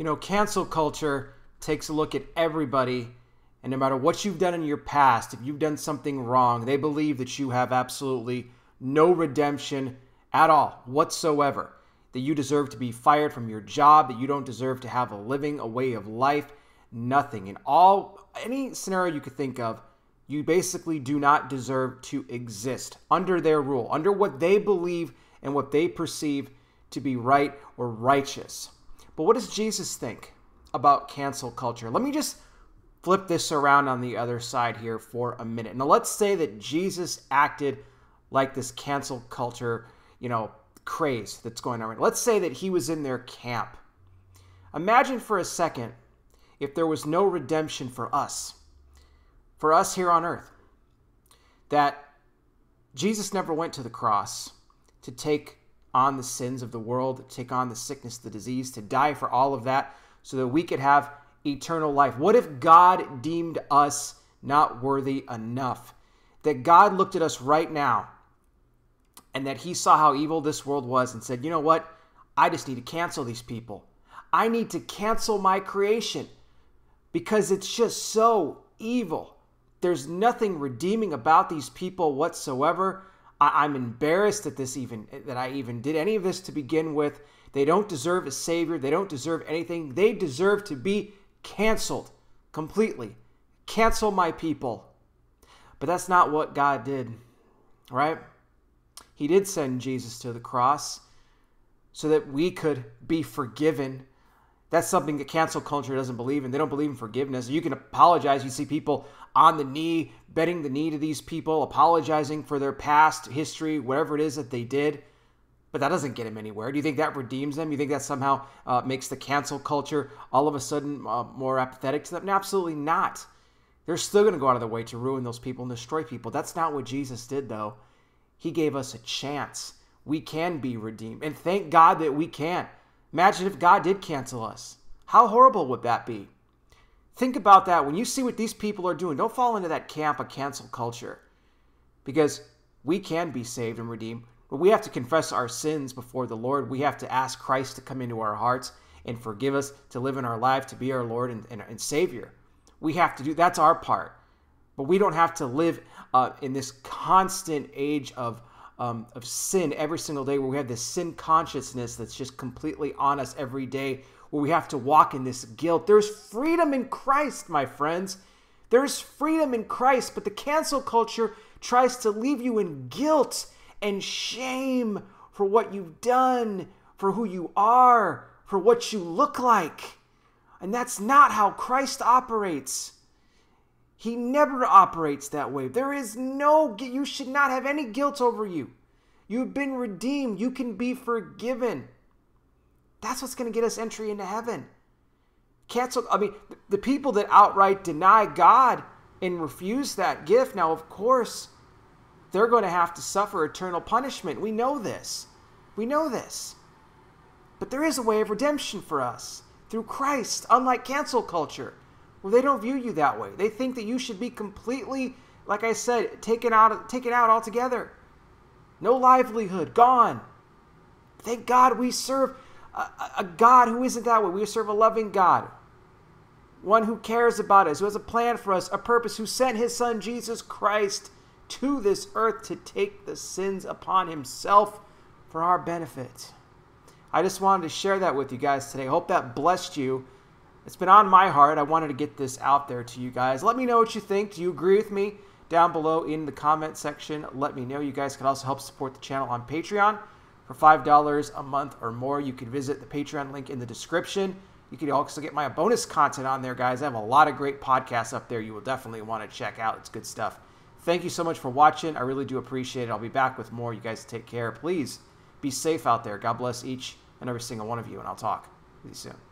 you know, cancel culture takes a look at everybody. And no matter what you've done in your past, if you've done something wrong, they believe that you have absolutely no redemption at all whatsoever. That you deserve to be fired from your job, that you don't deserve to have a living, a way of life, nothing. In all, any scenario you could think of, you basically do not deserve to exist under their rule, under what they believe and what they perceive to be right or righteous. But what does Jesus think about cancel culture? Let me just flip this around on the other side here for a minute. Now, let's say that Jesus acted like this cancel culture, you know, craze that's going on. Let's say that he was in their camp. Imagine for a second if there was no redemption for us, for us here on earth, that Jesus never went to the cross to take on the sins of the world, take on the sickness, the disease, to die for all of that so that we could have eternal life? What if God deemed us not worthy enough? That God looked at us right now and that he saw how evil this world was and said, you know what? I just need to cancel these people. I need to cancel my creation because it's just so evil. There's nothing redeeming about these people whatsoever. I, am embarrassed that this even that I even did any of this to begin with. They don't deserve a savior. They don't deserve anything. They deserve to be canceled completely. Cancel my people. But that's not what God did, right? He did send Jesus to the cross so that we could be forgiven that's something the cancel culture doesn't believe in. They don't believe in forgiveness. You can apologize. You see people on the knee, bending the knee to these people, apologizing for their past history, whatever it is that they did. But that doesn't get them anywhere. Do you think that redeems them? You think that somehow uh, makes the cancel culture all of a sudden uh, more apathetic to them? No, absolutely not. They're still going to go out of their way to ruin those people and destroy people. That's not what Jesus did, though. He gave us a chance. We can be redeemed. And thank God that we can Imagine if God did cancel us. How horrible would that be? Think about that when you see what these people are doing. Don't fall into that camp of cancel culture because we can be saved and redeemed, but we have to confess our sins before the Lord. We have to ask Christ to come into our hearts and forgive us, to live in our life, to be our Lord and, and, and Savior. We have to do that's our part. But we don't have to live uh, in this constant age of um, of sin every single day, where we have this sin consciousness that's just completely on us every day, where we have to walk in this guilt. There's freedom in Christ, my friends. There's freedom in Christ, but the cancel culture tries to leave you in guilt and shame for what you've done, for who you are, for what you look like. And that's not how Christ operates. He never operates that way. There is no, you should not have any guilt over you. You've been redeemed. You can be forgiven. That's what's going to get us entry into heaven. Cancel, I mean, the people that outright deny God and refuse that gift, now, of course, they're going to have to suffer eternal punishment. We know this. We know this. But there is a way of redemption for us through Christ, unlike cancel culture. Well, they don't view you that way. They think that you should be completely, like I said, taken out, taken out altogether. No livelihood, gone. Thank God we serve a, a God who isn't that way. We serve a loving God, one who cares about us, who has a plan for us, a purpose, who sent his son Jesus Christ to this earth to take the sins upon himself for our benefit. I just wanted to share that with you guys today. Hope that blessed you. It's been on my heart. I wanted to get this out there to you guys. Let me know what you think. Do you agree with me? Down below in the comment section, let me know. You guys can also help support the channel on Patreon. For $5 a month or more, you can visit the Patreon link in the description. You can also get my bonus content on there, guys. I have a lot of great podcasts up there you will definitely want to check out. It's good stuff. Thank you so much for watching. I really do appreciate it. I'll be back with more. You guys take care. Please be safe out there. God bless each and every single one of you, and I'll talk with you soon.